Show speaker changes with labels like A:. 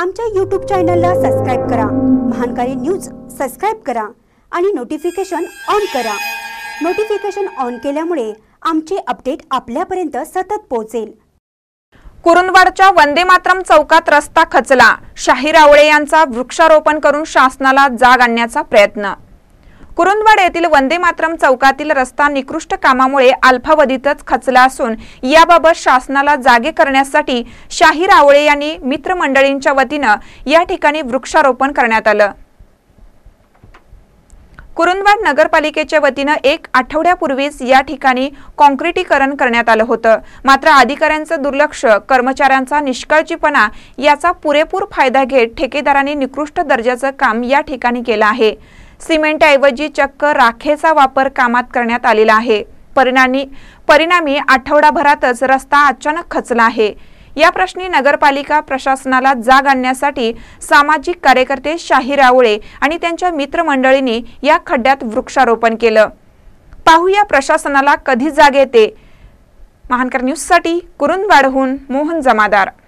A: आमच्या यूट्यूब चॅनलला सबस्क्राईब करा महानकारी न्यूज सबस्क्राईब करा आणि नोटिफिकेशन ऑन करा नोटिफिकेशन ऑन केल्यामुळे आमचे अपडेट आपल्यापर्यंत सतत पोहोचेल कुरुंदवाडच्या वंदे मातरम चौकात रस्ता
B: खचला शाहीर आवळे यांचा वृक्षारोपण करून शासनाला जाग आणण्याचा प्रयत्न कुरुंदवाड येथील वंदे मातरम चौकातील रस्ता निकृष्ट कामामुळे अल्पावधीतच खचला असून याबाबत शासनाला जागे करण्यासाठी शाही रावळे यांनी मित्रमंडळींच्या वतीनं या ठिकाणी वृक्षारोपण करण्यात आलं कुरुंदवाड नगरपालिकेच्या वतीनं एक आठवड्यापूर्वीच या ठिकाणी कॉन्क्रिटीकरण करण्यात आलं होतं मात्र अधिकाऱ्यांचं दुर्लक्ष कर्मचाऱ्यांचा निष्काळजीपणा याचा पुरेपूर फायदा घेत ठेकेदारांनी निकृष्ट दर्जाचं काम या ठिकाणी केलं आहे सिमेंटऐवजी चक्क राखेचा वापर कामात करण्यात आलेला आहे परिणामी परिणामी आठवडाभरातच रस्ता अचानक खचला आहे या प्रश्नी नगरपालिका प्रशासनाला जाग आणण्यासाठी सामाजिक कार्यकर्ते शाही रावळे आणि त्यांच्या मित्रमंडळींनी या खड्ड्यात वृक्षारोपण केलं पाहूया प्रशासनाला कधी जाग येते महानकर न्यूजसाठी कुरुंदवाडहून मोहन जमादार